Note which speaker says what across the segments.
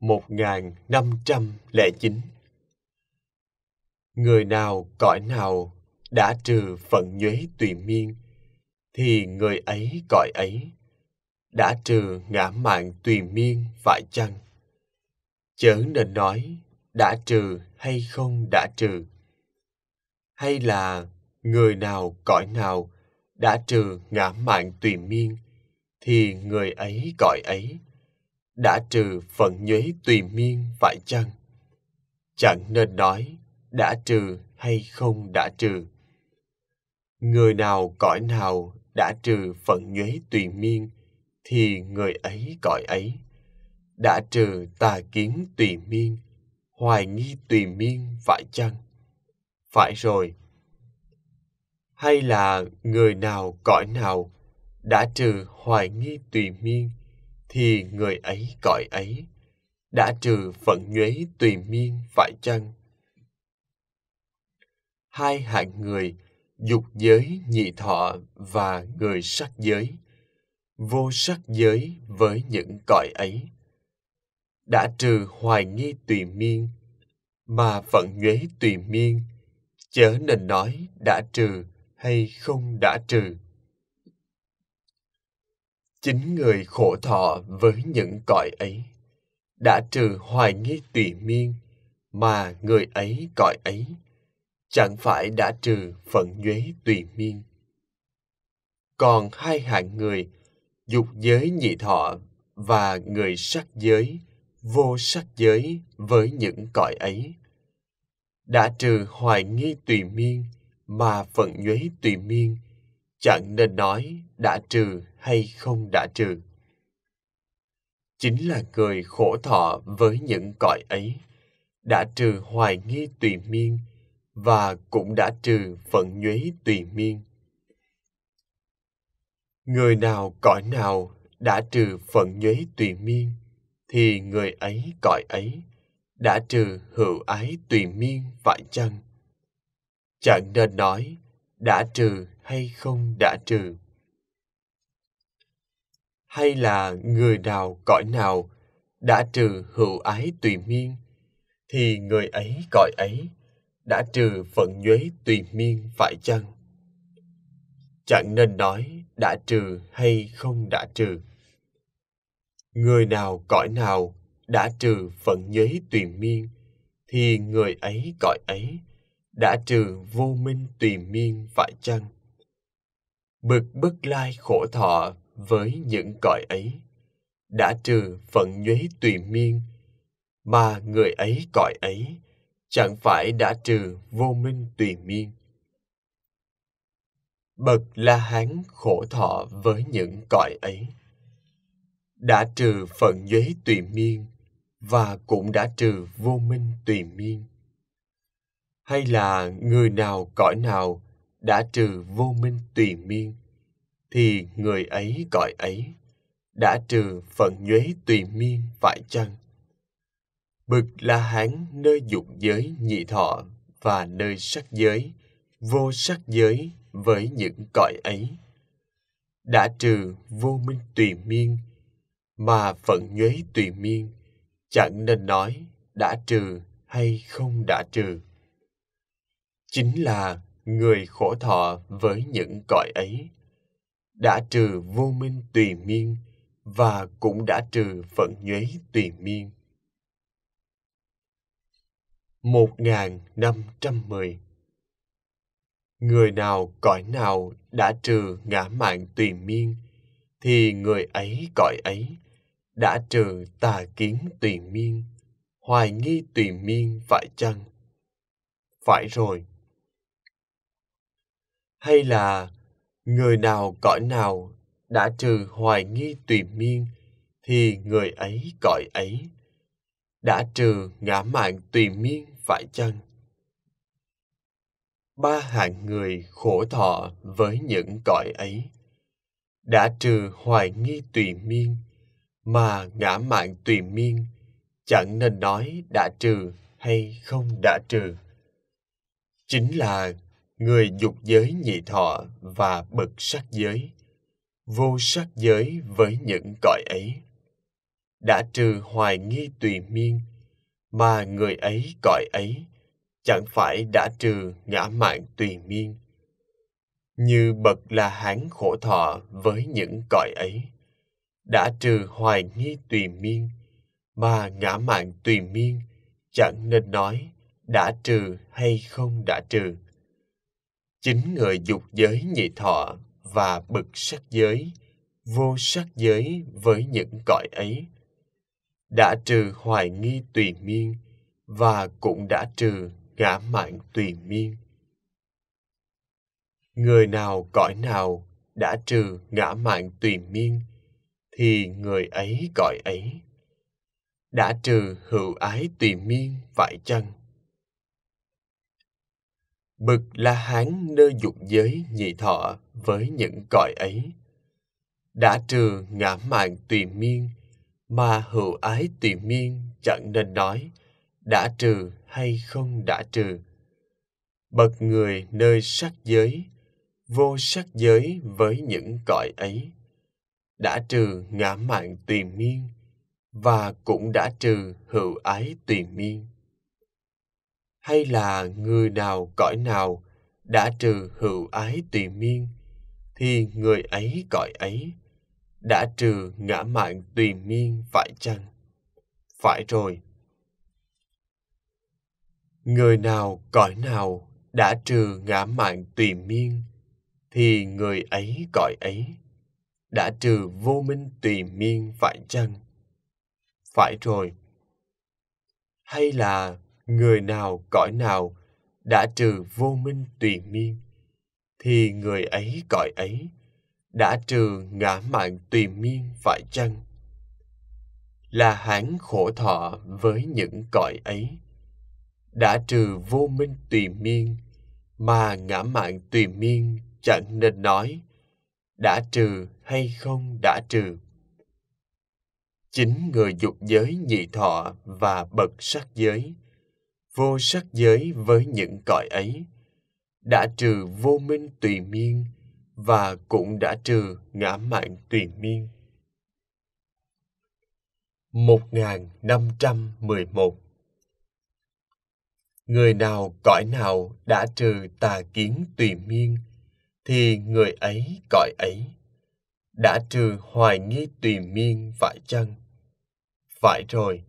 Speaker 1: 1509 Người nào cõi nào đã trừ phận nhuế tùy miên thì người ấy cõi ấy đã trừ ngã mạng tùy miên phải chăng? Chớ nên nói đã trừ hay không đã trừ. Hay là người nào cõi nào đã trừ ngã mạng tùy miên thì người ấy cõi ấy đã trừ phận nhuế tùy miên phải chăng? Chẳng nên nói đã trừ hay không đã trừ. Người nào cõi nào đã trừ phận nhuế tùy miên thì người ấy cõi ấy đã trừ tà kiến tùy miên hoài nghi tùy miên phải chăng phải rồi hay là người nào cõi nào đã trừ hoài nghi tùy miên thì người ấy cõi ấy đã trừ phận nhuế tùy miên phải chăng? Hai hạng người, dục giới nhị thọ và người sắc giới, vô sắc giới với những cõi ấy, đã trừ hoài nghi tùy miên, mà phận nhuế tùy miên, chớ nên nói đã trừ hay không đã trừ chính người khổ thọ với những cõi ấy đã trừ hoài nghi tùy miên mà người ấy cõi ấy chẳng phải đã trừ phận nhuế tùy miên còn hai hạng người dục giới nhị thọ và người sắc giới vô sắc giới với những cõi ấy đã trừ hoài nghi tùy miên mà phận nhuế tùy miên chẳng nên nói đã trừ hay không đã trừ chính là người khổ thọ với những cõi ấy đã trừ hoài nghi tùy miên và cũng đã trừ phận nhuế tùy miên người nào cõi nào đã trừ phận nhuế tùy miên thì người ấy cõi ấy đã trừ hữu ái tùy miên phải chăng chẳng nên nói đã trừ hay không đã trừ hay là người nào cõi nào đã trừ hữu ái tùy miên thì người ấy cõi ấy đã trừ phận nhuế tùy miên phải chăng chẳng nên nói đã trừ hay không đã trừ người nào cõi nào đã trừ phận nhuế tùy miên thì người ấy cõi ấy đã trừ vô minh tùy miên phải chăng? Bực bất lai khổ thọ với những cõi ấy, đã trừ phận nhuế tùy miên, mà người ấy cõi ấy chẳng phải đã trừ vô minh tùy miên. Bậc La Hán khổ thọ với những cõi ấy, đã trừ phận nhuế tùy miên và cũng đã trừ vô minh tùy miên hay là người nào cõi nào đã trừ vô minh tùy miên thì người ấy cõi ấy đã trừ phận nhuế tùy miên phải chăng bực la hán nơi dục giới nhị thọ và nơi sắc giới vô sắc giới với những cõi ấy đã trừ vô minh tùy miên mà phận nhuế tùy miên chẳng nên nói đã trừ hay không đã trừ chính là người khổ thọ với những cõi ấy đã trừ vô minh tùy miên và cũng đã trừ phận nhuế tùy miên. 1510 Người nào cõi nào đã trừ ngã mạng tùy miên, thì người ấy cõi ấy đã trừ tà kiến tùy miên, hoài nghi tùy miên phải chăng? Phải rồi, hay là người nào cõi nào đã trừ hoài nghi tùy miên thì người ấy cõi ấy đã trừ ngã mạn tùy miên phải chăng ba hạng người khổ thọ với những cõi ấy đã trừ hoài nghi tùy miên mà ngã mạn tùy miên chẳng nên nói đã trừ hay không đã trừ chính là người dục giới nhị thọ và bậc sắc giới, vô sắc giới với những cõi ấy. Đã trừ hoài nghi tùy miên, mà người ấy cõi ấy chẳng phải đã trừ ngã mạng tùy miên. Như bậc là hán khổ thọ với những cõi ấy, đã trừ hoài nghi tùy miên, mà ngã mạng tùy miên chẳng nên nói đã trừ hay không đã trừ chính người dục giới nhị thọ và bực sắc giới, vô sắc giới với những cõi ấy. Đã trừ hoài nghi tùy miên và cũng đã trừ ngã mạng tùy miên. Người nào cõi nào đã trừ ngã mạng tùy miên, thì người ấy cõi ấy. Đã trừ hữu ái tùy miên phải chăng? bực la hán nơi dục giới nhị thọ với những cõi ấy đã trừ ngã mạng tùy miên mà hữu ái tùy miên chẳng nên nói đã trừ hay không đã trừ bậc người nơi sắc giới vô sắc giới với những cõi ấy đã trừ ngã mạng tùy miên và cũng đã trừ hữu ái tùy miên hay là người nào cõi nào đã trừ hữu ái tùy miên thì người ấy cõi ấy đã trừ ngã mạng tùy miên phải chăng phải rồi người nào cõi nào đã trừ ngã mạng tùy miên thì người ấy cõi ấy đã trừ vô minh tùy miên phải chăng phải rồi hay là người nào cõi nào đã trừ vô minh tùy miên thì người ấy cõi ấy đã trừ ngã mạng tùy miên phải chăng là hãng khổ thọ với những cõi ấy đã trừ vô minh tùy miên mà ngã mạng tùy miên chẳng nên nói đã trừ hay không đã trừ chính người dục giới nhị thọ và bậc sắc giới vô sắc giới với những cõi ấy, đã trừ vô minh tùy miên và cũng đã trừ ngã mạng tùy miên. 1511 Người nào cõi nào đã trừ tà kiến tùy miên, thì người ấy cõi ấy đã trừ hoài nghi tùy miên phải chăng? Phải rồi.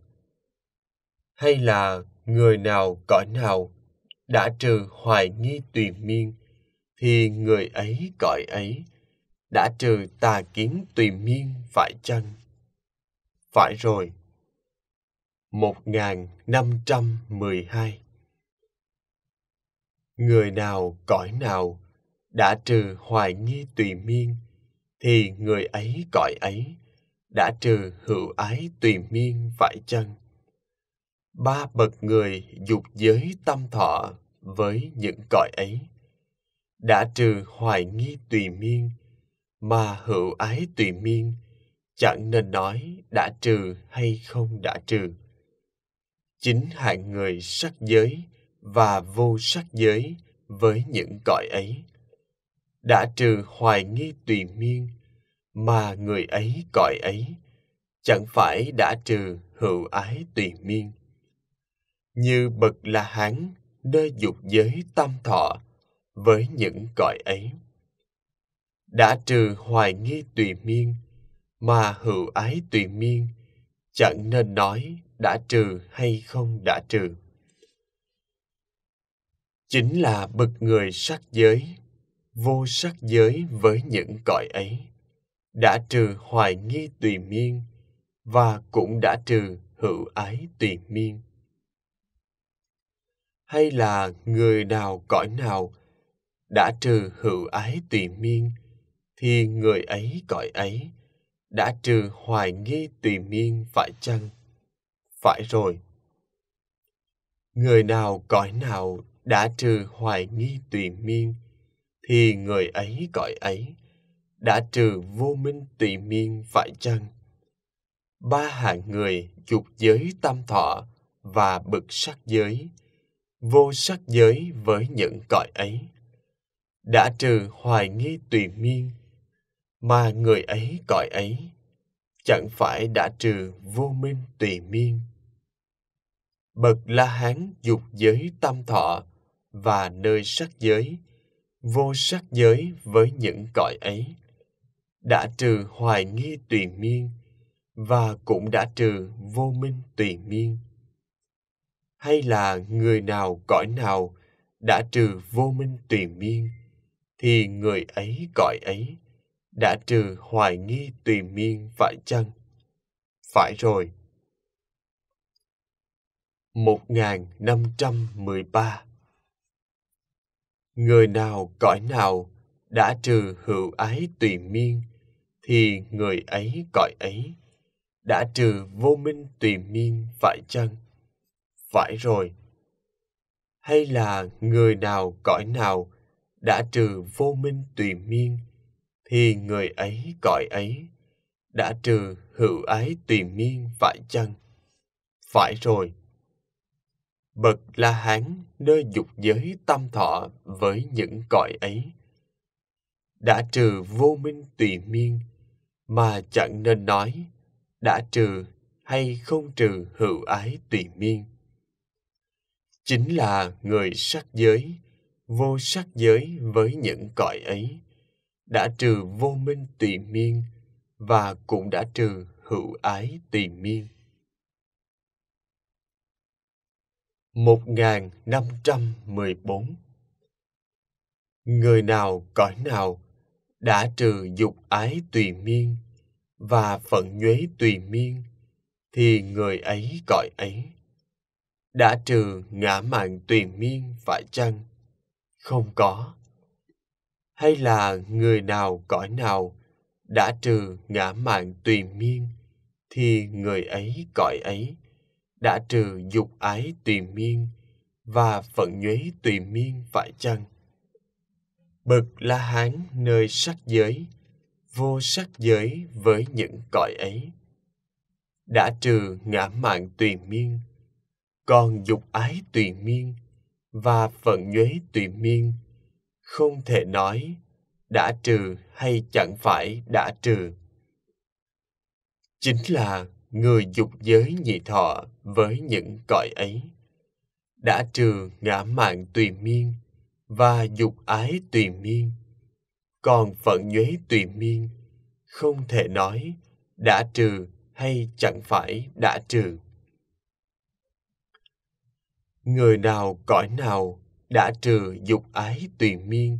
Speaker 1: Hay là người nào cõi nào đã trừ hoài nghi tùy miên thì người ấy cõi ấy đã trừ tà kiến tùy miên phải chăng phải rồi một ngàn năm trăm mười hai Người nào cõi nào đã trừ hoài nghi tùy miên thì người ấy cõi ấy đã trừ hữu ái tùy miên phải chăng ba bậc người dục giới tâm thọ với những cõi ấy đã trừ hoài nghi tùy miên mà hữu ái tùy miên chẳng nên nói đã trừ hay không đã trừ chính hạng người sắc giới và vô sắc giới với những cõi ấy đã trừ hoài nghi tùy miên mà người ấy cõi ấy chẳng phải đã trừ hữu ái tùy miên như bậc là hán nơi dục giới tam thọ với những cõi ấy đã trừ hoài nghi tùy miên mà hữu ái tùy miên chẳng nên nói đã trừ hay không đã trừ chính là bậc người sắc giới vô sắc giới với những cõi ấy đã trừ hoài nghi tùy miên và cũng đã trừ hữu ái tùy miên hay là người nào cõi nào đã trừ hữu ái tùy miên thì người ấy cõi ấy đã trừ hoài nghi tùy miên phải chăng phải rồi người nào cõi nào đã trừ hoài nghi tùy miên thì người ấy cõi ấy đã trừ vô minh tùy miên phải chăng ba hạng người dục giới tam thọ và bực sắc giới vô sắc giới với những cõi ấy đã trừ hoài nghi tùy miên mà người ấy cõi ấy chẳng phải đã trừ vô minh tùy miên bậc la hán dục giới tam thọ và nơi sắc giới vô sắc giới với những cõi ấy đã trừ hoài nghi tùy miên và cũng đã trừ vô minh tùy miên hay là người nào cõi nào đã trừ vô minh tùy miên thì người ấy cõi ấy đã trừ hoài nghi tùy miên phải chăng? Phải rồi. 1513 Người nào cõi nào đã trừ hữu ái tùy miên thì người ấy cõi ấy đã trừ vô minh tùy miên phải chăng? phải rồi. Hay là người nào cõi nào đã trừ vô minh tùy miên, thì người ấy cõi ấy đã trừ hữu ái tùy miên phải chăng? Phải rồi. Bậc La Hán nơi dục giới tâm thọ với những cõi ấy. Đã trừ vô minh tùy miên mà chẳng nên nói đã trừ hay không trừ hữu ái tùy miên chính là người sắc giới, vô sắc giới với những cõi ấy, đã trừ vô minh tùy miên và cũng đã trừ hữu ái tùy miên. một năm trăm mười bốn Người nào cõi nào đã trừ dục ái tùy miên và phận nhuế tùy miên thì người ấy cõi ấy đã trừ ngã mạng tùy miên phải chăng? Không có. Hay là người nào cõi nào đã trừ ngã mạng tùy miên thì người ấy cõi ấy đã trừ dục ái tùy miên và phận nhuế tùy miên phải chăng? Bậc La Hán nơi sắc giới, vô sắc giới với những cõi ấy. Đã trừ ngã mạng tùy miên, còn dục ái tùy miên và phận nhuế tùy miên không thể nói đã trừ hay chẳng phải đã trừ chính là người dục giới nhị thọ với những cõi ấy đã trừ ngã mạng tùy miên và dục ái tùy miên còn phận nhuế tùy miên không thể nói đã trừ hay chẳng phải đã trừ người nào cõi nào đã trừ dục ái tùy miên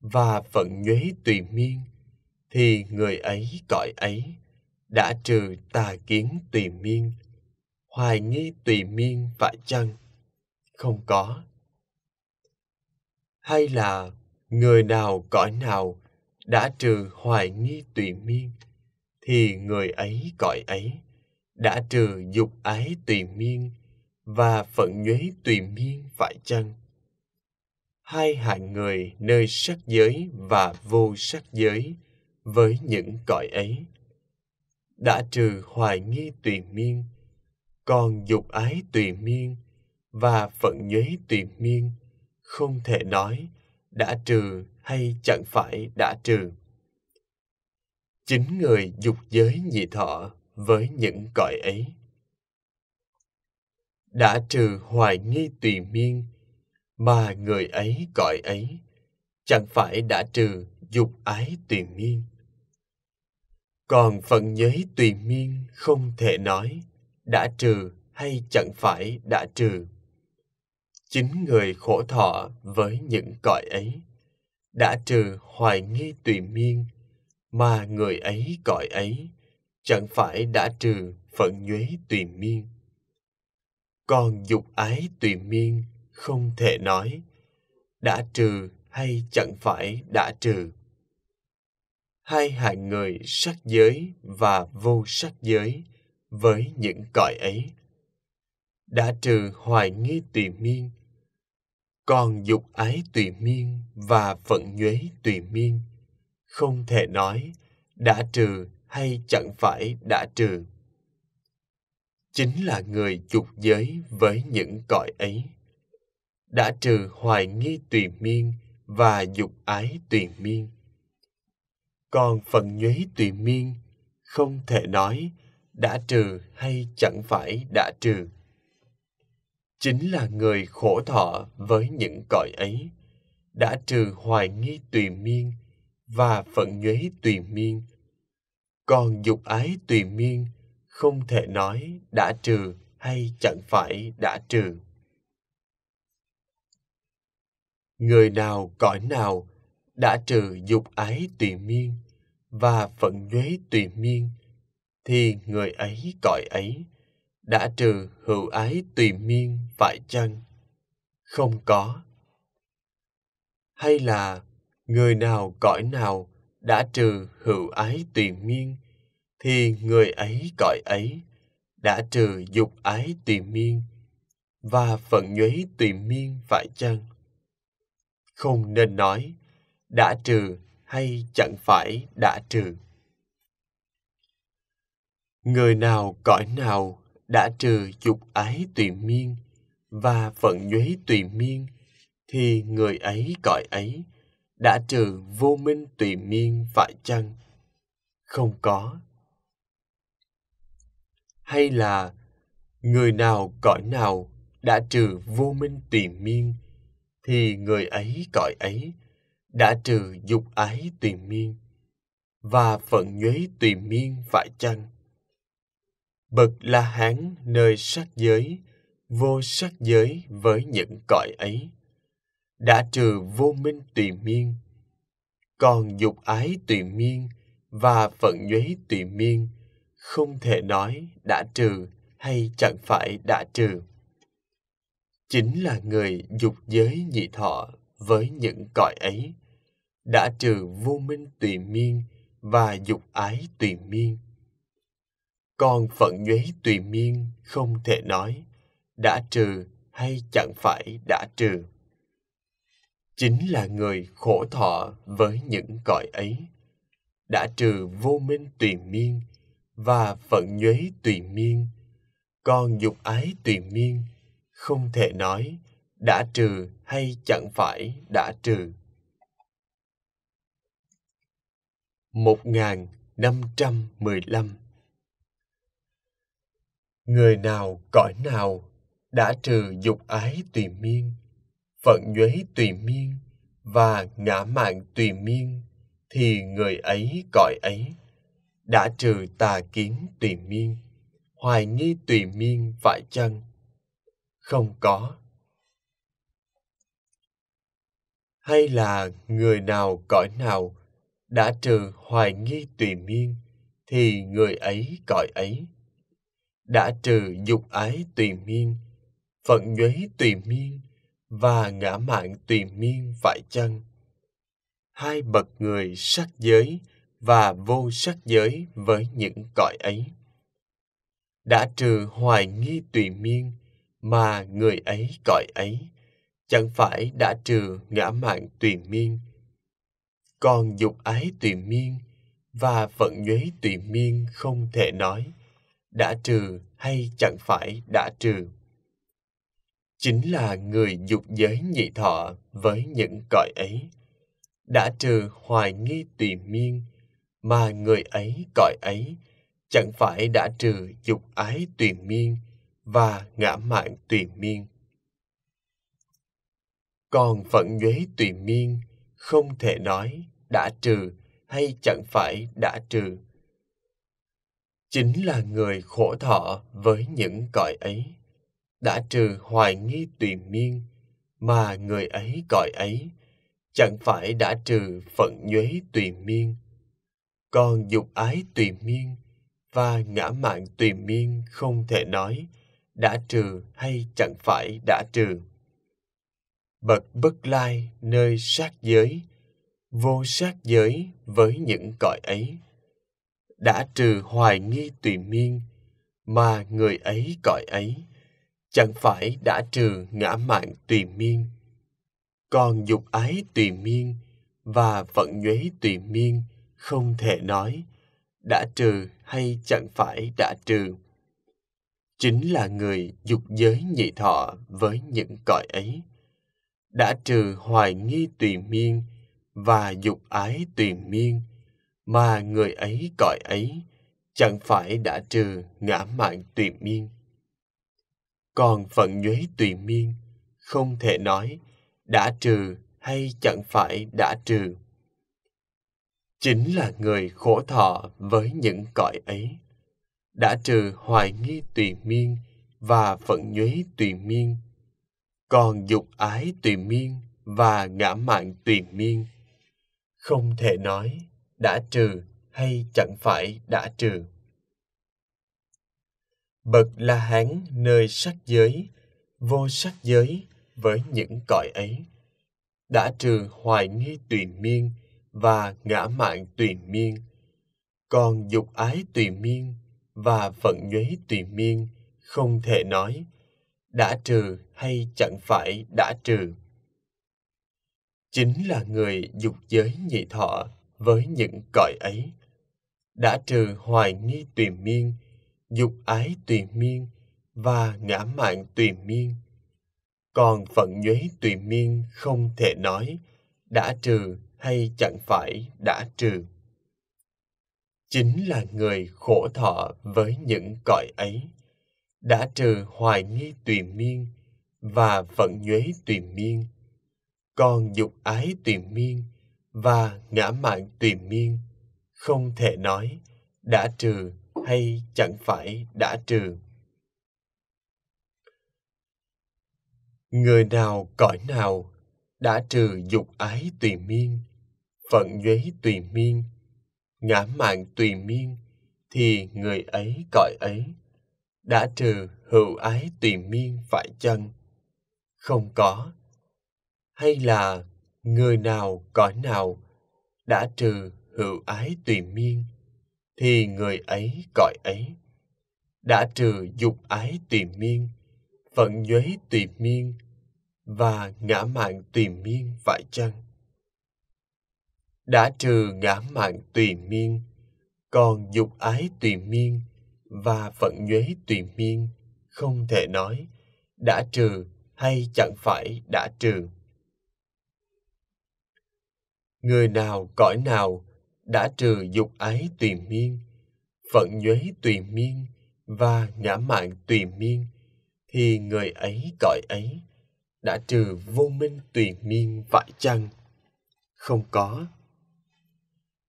Speaker 1: và phận nhuế tùy miên thì người ấy cõi ấy đã trừ tà kiến tùy miên hoài nghi tùy miên phải chăng không có hay là người nào cõi nào đã trừ hoài nghi tùy miên thì người ấy cõi ấy đã trừ dục ái tùy miên và phận nhuế tùy miên phải chăng? Hai hạng người nơi sắc giới và vô sắc giới với những cõi ấy đã trừ hoài nghi tùy miên, còn dục ái tùy miên và phận nhuế tùy miên không thể nói đã trừ hay chẳng phải đã trừ. Chính người dục giới nhị thọ với những cõi ấy đã trừ hoài nghi tùy miên mà người ấy cõi ấy chẳng phải đã trừ dục ái tùy miên còn phận giới tùy miên không thể nói đã trừ hay chẳng phải đã trừ chính người khổ thọ với những cõi ấy đã trừ hoài nghi tùy miên mà người ấy cõi ấy chẳng phải đã trừ phận nhuế tùy miên còn dục ái tùy miên không thể nói đã trừ hay chẳng phải đã trừ hai hạng người sắc giới và vô sắc giới với những cõi ấy đã trừ hoài nghi tùy miên còn dục ái tùy miên và phận nhuế tùy miên không thể nói đã trừ hay chẳng phải đã trừ chính là người dục giới với những cõi ấy. Đã trừ hoài nghi tùy miên và dục ái tùy miên. Còn phần nhuế tùy miên không thể nói đã trừ hay chẳng phải đã trừ. Chính là người khổ thọ với những cõi ấy, đã trừ hoài nghi tùy miên và phận nhuế tùy miên. Còn dục ái tùy miên – không thể nói đã trừ hay chẳng phải đã trừ. Người nào cõi nào đã trừ dục ái tùy miên và phận nhuế tùy miên thì người ấy cõi ấy đã trừ hữu ái tùy miên phải chăng? Không có. Hay là người nào cõi nào đã trừ hữu ái tùy miên thì người ấy cõi ấy đã trừ dục ái tùy miên và phận nhuế tùy miên phải chăng? Không nên nói đã trừ hay chẳng phải đã trừ. Người nào cõi nào đã trừ dục ái tùy miên và phận nhuế tùy miên thì người ấy cõi ấy đã trừ vô minh tùy miên phải chăng? Không có hay là người nào cõi nào đã trừ vô minh tùy miên thì người ấy cõi ấy đã trừ dục ái tùy miên và phận nhuế tùy miên phải chăng bậc la hán nơi sắc giới vô sắc giới với những cõi ấy đã trừ vô minh tùy miên còn dục ái tùy miên và phận nhuế tùy miên không thể nói đã trừ hay chẳng phải đã trừ chính là người dục giới nhị thọ với những cõi ấy đã trừ vô minh tùy miên và dục ái tùy miên còn phận nhuế tùy miên không thể nói đã trừ hay chẳng phải đã trừ chính là người khổ thọ với những cõi ấy đã trừ vô minh tùy miên và phận nhuế tùy miên. Còn dục ái tùy miên, không thể nói đã trừ hay chẳng phải đã trừ. một ngàn năm trăm mười lăm Người nào cõi nào đã trừ dục ái tùy miên, phận nhuế tùy miên và ngã mạng tùy miên thì người ấy cõi ấy đã trừ tà kiến tùy miên, hoài nghi tùy miên phải chăng? Không có. Hay là người nào cõi nào đã trừ hoài nghi tùy miên thì người ấy cõi ấy đã trừ dục ái tùy miên, phận nhuế tùy miên và ngã mạng tùy miên phải chăng? Hai bậc người sắc giới và vô sắc giới với những cõi ấy. Đã trừ hoài nghi tùy miên mà người ấy cõi ấy, chẳng phải đã trừ ngã mạng tùy miên. Còn dục ái tùy miên và vận nhuế tùy miên không thể nói, đã trừ hay chẳng phải đã trừ. Chính là người dục giới nhị thọ với những cõi ấy, đã trừ hoài nghi tùy miên mà người ấy cõi ấy chẳng phải đã trừ dục ái tuyền miên và ngã mạng tuyền miên. Còn phận nhuế tuyền miên không thể nói đã trừ hay chẳng phải đã trừ. Chính là người khổ thọ với những cõi ấy, đã trừ hoài nghi tùy miên mà người ấy cõi ấy chẳng phải đã trừ phận nhuế tùy miên còn dục ái tùy miên và ngã mạn tùy miên không thể nói đã trừ hay chẳng phải đã trừ bậc bất lai nơi sát giới vô sát giới với những cõi ấy đã trừ hoài nghi tùy miên mà người ấy cõi ấy chẳng phải đã trừ ngã mạn tùy miên còn dục ái tùy miên và vận nhuế tùy miên không thể nói đã trừ hay chẳng phải đã trừ chính là người dục giới nhị thọ với những cõi ấy đã trừ hoài nghi tùy miên và dục ái tùy miên mà người ấy cõi ấy chẳng phải đã trừ ngã mạng tùy miên còn phận nhuế tùy miên không thể nói đã trừ hay chẳng phải đã trừ chính là người khổ thọ với những cõi ấy đã trừ hoài nghi tùy miên và phận nhuế tùy miên còn dục ái tùy miên và ngã mạng tùy miên không thể nói đã trừ hay chẳng phải đã trừ bậc la hán nơi sắc giới vô sắc giới với những cõi ấy đã trừ hoài nghi tùy miên và ngã mạn tùy miên. Còn dục ái tùy miên và phận nhuế tùy miên không thể nói đã trừ hay chẳng phải đã trừ. Chính là người dục giới nhị thọ với những cõi ấy đã trừ hoài nghi tùy miên, dục ái tùy miên và ngã mạn tùy miên. Còn phận nhuế tùy miên không thể nói, đã trừ hay chẳng phải đã trừ chính là người khổ thọ với những cõi ấy đã trừ hoài nghi tùy miên và vận nhuế tùy miên còn dục ái tùy miên và ngã mạng tùy miên không thể nói đã trừ hay chẳng phải đã trừ người nào cõi nào đã trừ dục ái tùy miên phận nhuế tùy miên, ngã mạng tùy miên, thì người ấy cõi ấy đã trừ hữu ái tùy miên phải chân không có hay là người nào cõi nào đã trừ hữu ái tùy miên thì người ấy cõi ấy đã trừ dục ái tùy miên phận nhuế tùy miên và ngã mạng tùy miên phải chăng đã trừ ngã mạng tùy miên còn dục ái tùy miên và phận nhuế tùy miên không thể nói đã trừ hay chẳng phải đã trừ người nào cõi nào đã trừ dục ái tùy miên phận nhuế tùy miên và ngã mạng tùy miên thì người ấy cõi ấy đã trừ vô minh tùy miên phải chăng không có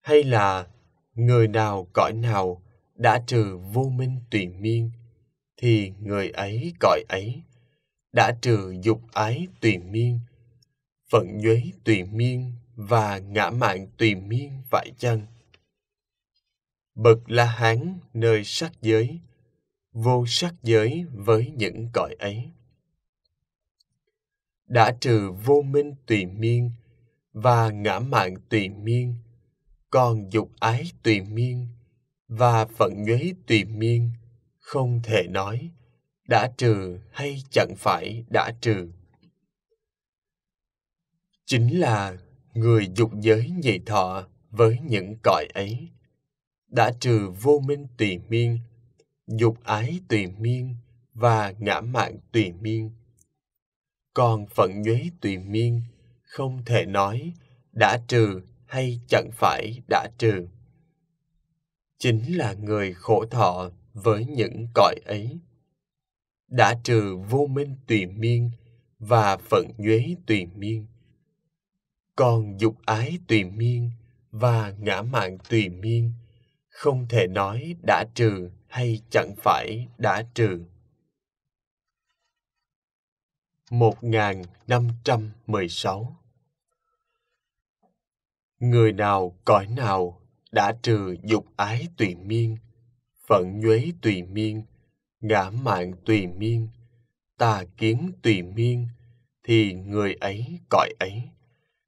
Speaker 1: hay là người nào cõi nào đã trừ vô minh tùy miên thì người ấy cõi ấy đã trừ dục ái tùy miên phận nhuế tùy miên và ngã mạng tùy miên phải chăng bậc la hán nơi sắc giới vô sắc giới với những cõi ấy đã trừ vô minh tùy miên và ngã mạng tùy miên còn dục ái tùy miên và phận nhuế tùy miên không thể nói đã trừ hay chẳng phải đã trừ chính là người dục giới nhị thọ với những cõi ấy đã trừ vô minh tùy miên dục ái tùy miên và ngã mạng tùy miên còn phận nhuế tùy miên không thể nói đã trừ hay chẳng phải đã trừ chính là người khổ thọ với những cõi ấy đã trừ vô minh tùy miên và phận nhuế tùy miên còn dục ái tùy miên và ngã mạng tùy miên không thể nói đã trừ hay chẳng phải đã trừ 1516 Người nào cõi nào đã trừ dục ái tùy miên, phận nhuế tùy miên, ngã mạng tùy miên, tà kiến tùy miên, thì người ấy cõi ấy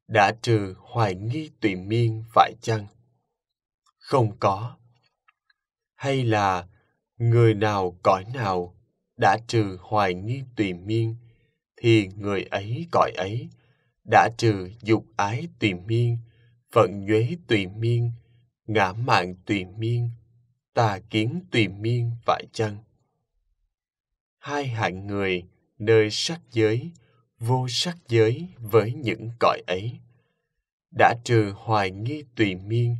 Speaker 1: đã trừ hoài nghi tùy miên phải chăng? Không có. Hay là người nào cõi nào đã trừ hoài nghi tùy miên, thì người ấy cõi ấy đã trừ dục ái tùy miên, phận nhuế tùy miên, ngã mạng tùy miên, tà kiến tùy miên phải chăng? Hai hạng người nơi sắc giới, vô sắc giới với những cõi ấy. Đã trừ hoài nghi tùy miên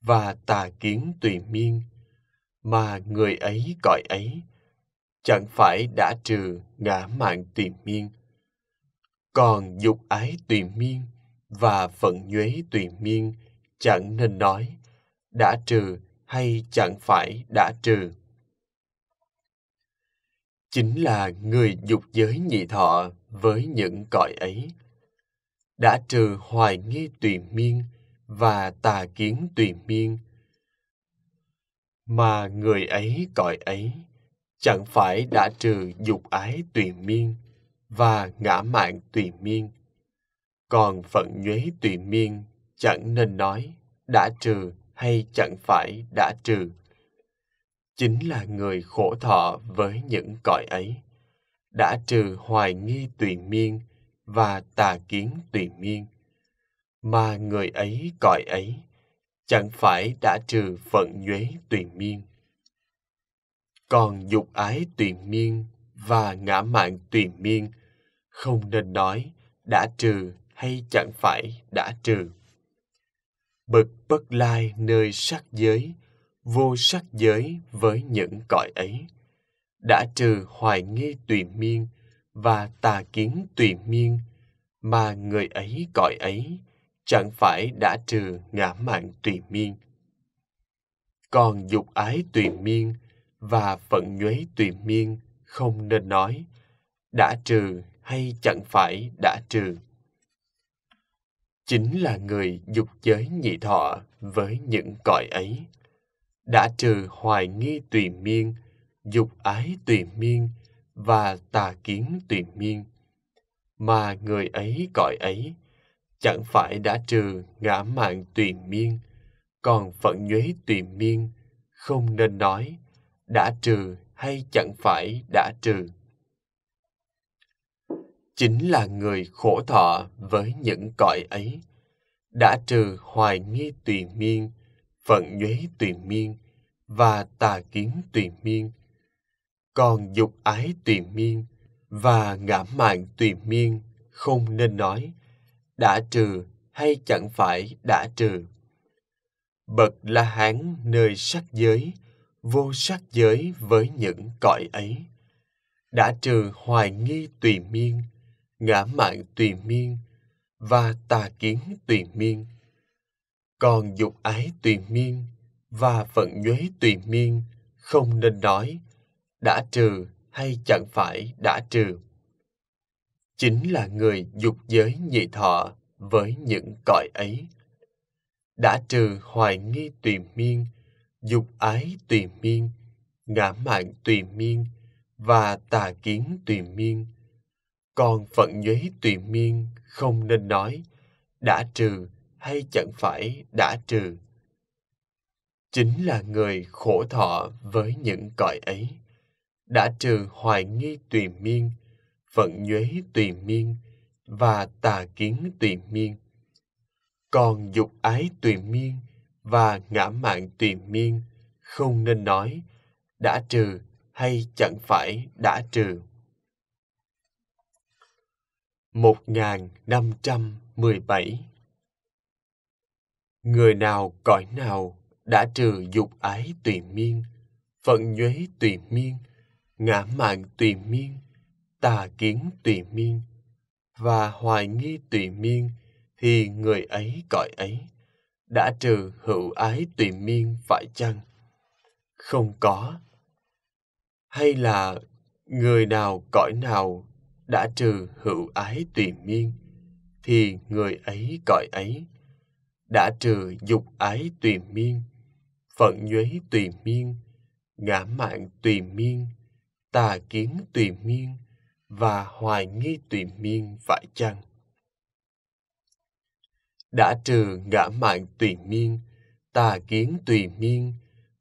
Speaker 1: và tà kiến tùy miên, mà người ấy cõi ấy, chẳng phải đã trừ ngã mạng tùy miên. Còn dục ái tùy miên và phận nhuế tùy miên chẳng nên nói đã trừ hay chẳng phải đã trừ chính là người dục giới nhị thọ với những cõi ấy đã trừ hoài nghi tùy miên và tà kiến tùy miên mà người ấy cõi ấy chẳng phải đã trừ dục ái tùy miên và ngã mạng tùy miên còn phận nhuế tùy miên chẳng nên nói đã trừ hay chẳng phải đã trừ. Chính là người khổ thọ với những cõi ấy, đã trừ hoài nghi tùy miên và tà kiến tùy miên. Mà người ấy cõi ấy, chẳng phải đã trừ phận nhuế tùy miên. Còn dục ái tùy miên và ngã mạng tùy miên, không nên nói đã trừ hay chẳng phải đã trừ. Bậc bất lai nơi sắc giới, vô sắc giới với những cõi ấy, đã trừ hoài nghi tùy miên và tà kiến tùy miên mà người ấy cõi ấy chẳng phải đã trừ ngã mạng tùy miên. Còn dục ái tùy miên và phận nhuế tùy miên không nên nói, đã trừ hay chẳng phải đã trừ chính là người dục giới nhị thọ với những cõi ấy. Đã trừ hoài nghi tùy miên, dục ái tùy miên và tà kiến tùy miên. Mà người ấy cõi ấy chẳng phải đã trừ ngã mạng tùy miên, còn phận nhuế tùy miên, không nên nói đã trừ hay chẳng phải đã trừ chính là người khổ thọ với những cõi ấy, đã trừ hoài nghi tùy miên, phận nhuế tùy miên và tà kiến tùy miên. Còn dục ái tùy miên và ngã mạn tùy miên không nên nói đã trừ hay chẳng phải đã trừ. Bậc La Hán nơi sắc giới, vô sắc giới với những cõi ấy. Đã trừ hoài nghi tùy miên, ngã mạng tùy miên và tà kiến tùy miên. Còn dục ái tùy miên và phận nhuế tùy miên không nên nói đã trừ hay chẳng phải đã trừ. Chính là người dục giới nhị thọ với những cõi ấy. Đã trừ hoài nghi tùy miên, dục ái tùy miên, ngã mạng tùy miên và tà kiến tùy miên còn phận nhuế tùy miên không nên nói đã trừ hay chẳng phải đã trừ. Chính là người khổ thọ với những cõi ấy. Đã trừ hoài nghi tùy miên, phận nhuế tùy miên và tà kiến tùy miên. Còn dục ái tùy miên và ngã mạng tùy miên không nên nói đã trừ hay chẳng phải đã trừ. 1517 Người nào cõi nào đã trừ dục ái tùy miên, phận nhuế tùy miên, ngã mạng tùy miên, tà kiến tùy miên và hoài nghi tùy miên thì người ấy cõi ấy đã trừ hữu ái tùy miên phải chăng? Không có. Hay là người nào cõi nào đã trừ hữu ái tùy miên thì người ấy cõi ấy đã trừ dục ái tùy miên phận nhuế tùy miên ngã mạng tùy miên tà kiến tùy miên và hoài nghi tùy miên phải chăng đã trừ ngã mạng tùy miên tà kiến tùy miên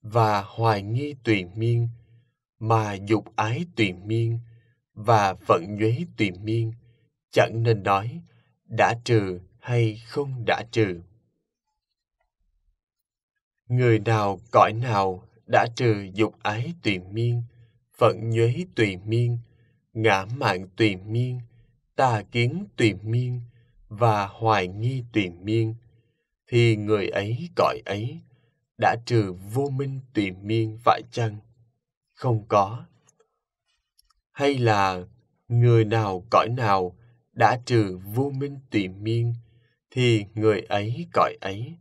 Speaker 1: và hoài nghi tùy miên mà dục ái tùy miên và vận nhuế tùy miên, chẳng nên nói đã trừ hay không đã trừ. Người nào cõi nào đã trừ dục ái tùy miên, phận nhuế tùy miên, ngã mạng tùy miên, tà kiến tùy miên và hoài nghi tùy miên, thì người ấy cõi ấy đã trừ vô minh tùy miên phải chăng? Không có, hay là người nào cõi nào đã trừ vô minh tùy miên thì người ấy cõi ấy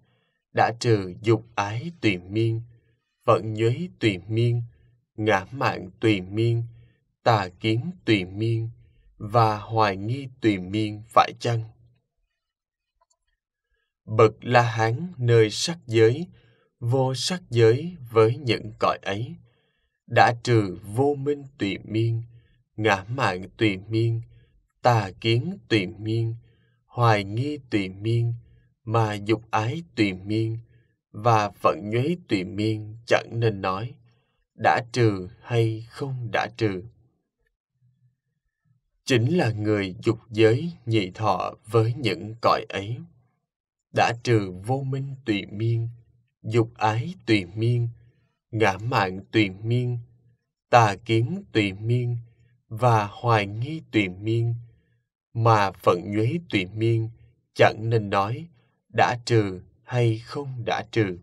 Speaker 1: đã trừ dục ái tùy miên vận nhuế tùy miên ngã mạng tùy miên tà kiến tùy miên và hoài nghi tùy miên phải chăng bậc la hán nơi sắc giới vô sắc giới với những cõi ấy đã trừ vô minh tùy miên ngã mạn tùy miên, tà kiến tùy miên, hoài nghi tùy miên, mà dục ái tùy miên, và phận nhuế tùy miên chẳng nên nói, đã trừ hay không đã trừ. Chính là người dục giới nhị thọ với những cõi ấy, đã trừ vô minh tùy miên, dục ái tùy miên, ngã mạn tùy miên, tà kiến tùy miên, và hoài nghi tùy miên mà phận nhuế tùy miên chẳng nên nói đã trừ hay không đã trừ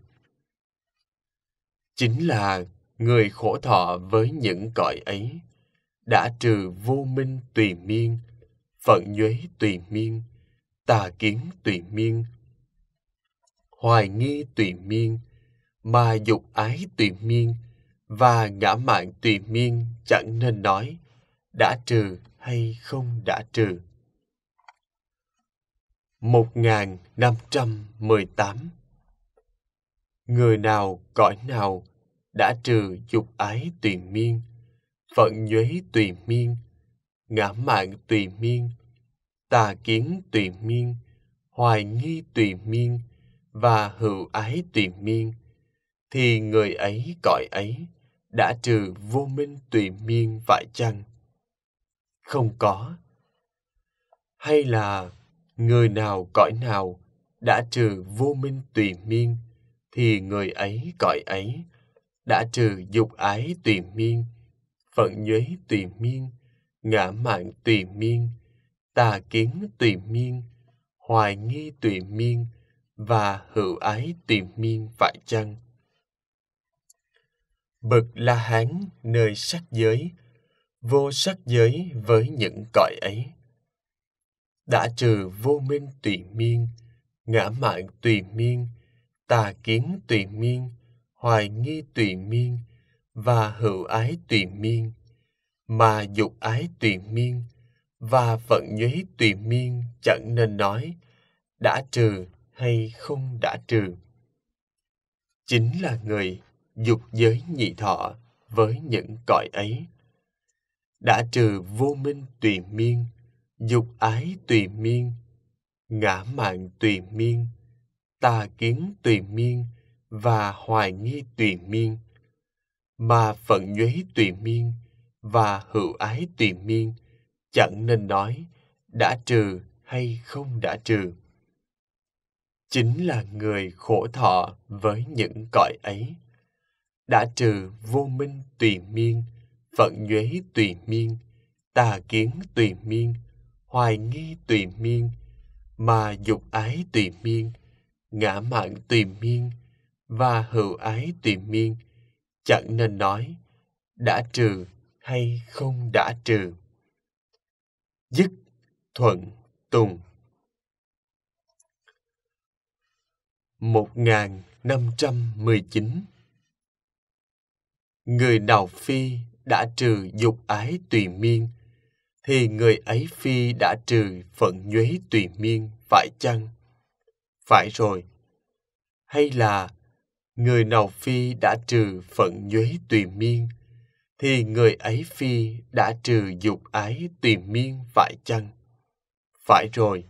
Speaker 1: chính là người khổ thọ với những cõi ấy đã trừ vô minh tùy miên phận nhuế tùy miên tà kiến tùy miên hoài nghi tùy miên mà dục ái tùy miên và ngã mạng tùy miên chẳng nên nói đã trừ hay không đã trừ. 1518 Người nào cõi nào đã trừ dục ái tùy miên, phận nhuế tùy miên, ngã mạng tùy miên, tà kiến tùy miên, hoài nghi tùy miên và hữu ái tùy miên, thì người ấy cõi ấy đã trừ vô minh tùy miên vại chăng? không có hay là người nào cõi nào đã trừ vô minh tùy miên thì người ấy cõi ấy đã trừ dục ái tùy miên phận nhuế tùy miên ngã mạng tùy miên tà kiến tùy miên hoài nghi tùy miên và hữu ái tùy miên phải chăng bậc la hán nơi sắc giới vô sắc giới với những cõi ấy. Đã trừ vô minh tùy miên, ngã mạn tùy miên, tà kiến tùy miên, hoài nghi tùy miên và hữu ái tùy miên, mà dục ái tùy miên và phận nhuế tùy miên chẳng nên nói đã trừ hay không đã trừ. Chính là người dục giới nhị thọ với những cõi ấy đã trừ vô minh tùy miên, dục ái tùy miên, ngã mạn tùy miên, tà kiến tùy miên và hoài nghi tùy miên, mà phận nhuế tùy miên và hữu ái tùy miên chẳng nên nói đã trừ hay không đã trừ. Chính là người khổ thọ với những cõi ấy, đã trừ vô minh tùy miên, phận nhuế tùy miên, tà kiến tùy miên, hoài nghi tùy miên, mà dục ái tùy miên, ngã mạn tùy miên và hữu ái tùy miên, chẳng nên nói đã trừ hay không đã trừ. Dứt, thuận, tùng. một ngàn năm trăm mười chín Người đạo phi đã trừ dục ái tùy miên, thì người ấy phi đã trừ phận nhuế tùy miên, phải chăng? Phải rồi. Hay là người nào phi đã trừ phận nhuế tùy miên, thì người ấy phi đã trừ dục ái tùy miên phải chăng? Phải rồi.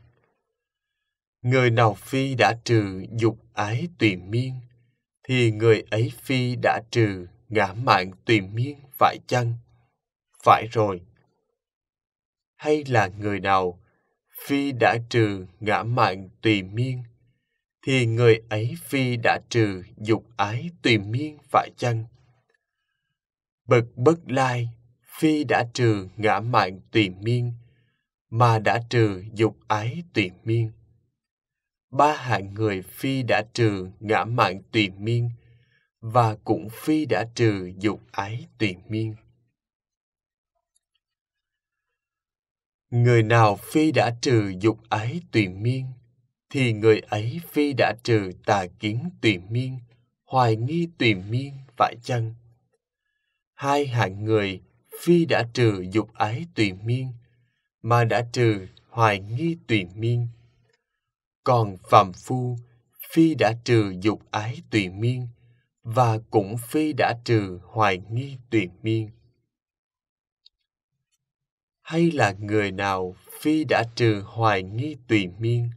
Speaker 1: Người nào phi đã trừ dục ái tùy miên, thì người ấy phi đã trừ ngã mạng tùy miên phải chăng? Phải rồi. Hay là người nào, phi đã trừ ngã mạng tùy miên, thì người ấy phi đã trừ dục ái tùy miên phải chăng? Bực bất lai, phi đã trừ ngã mạng tùy miên, mà đã trừ dục ái tùy miên. Ba hạng người phi đã trừ ngã mạng tùy miên, và cũng phi đã trừ dục ái tùy miên. Người nào phi đã trừ dục ái tùy miên, thì người ấy phi đã trừ tà kiến tùy miên, hoài nghi tùy miên phải chăng? Hai hạng người phi đã trừ dục ái tùy miên, mà đã trừ hoài nghi tùy miên. Còn phạm phu, phi đã trừ dục ái tùy miên, và cũng phi đã trừ hoài nghi tuyền miên. Hay là người nào phi đã trừ hoài nghi tùy miên,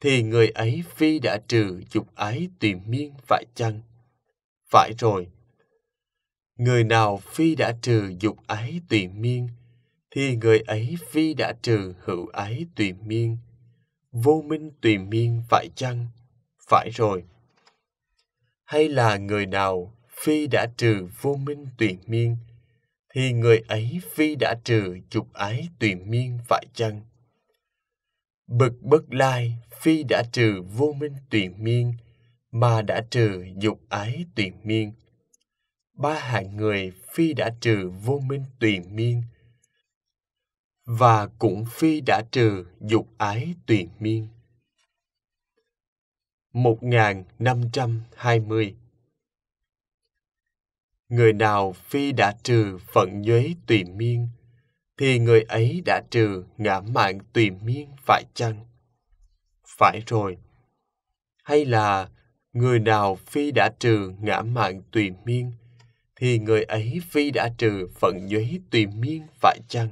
Speaker 1: thì người ấy phi đã trừ dục ái tùy miên phải chăng? Phải rồi. Người nào phi đã trừ dục ái tùy miên, thì người ấy phi đã trừ hữu ái tùy miên, vô minh tùy miên phải chăng? Phải rồi hay là người nào phi đã trừ vô minh tuyền miên thì người ấy phi đã trừ dục ái tuyền miên phải chăng bậc bất lai phi đã trừ vô minh tuyền miên mà đã trừ dục ái tuyền miên ba hạng người phi đã trừ vô minh tuyền miên và cũng phi đã trừ dục ái tuyền miên 1520 Người nào phi đã trừ phận nhuế tùy miên, thì người ấy đã trừ ngã mạng tùy miên phải chăng? Phải rồi. Hay là người nào phi đã trừ ngã mạng tùy miên, thì người ấy phi đã trừ phận nhuế tùy miên phải chăng?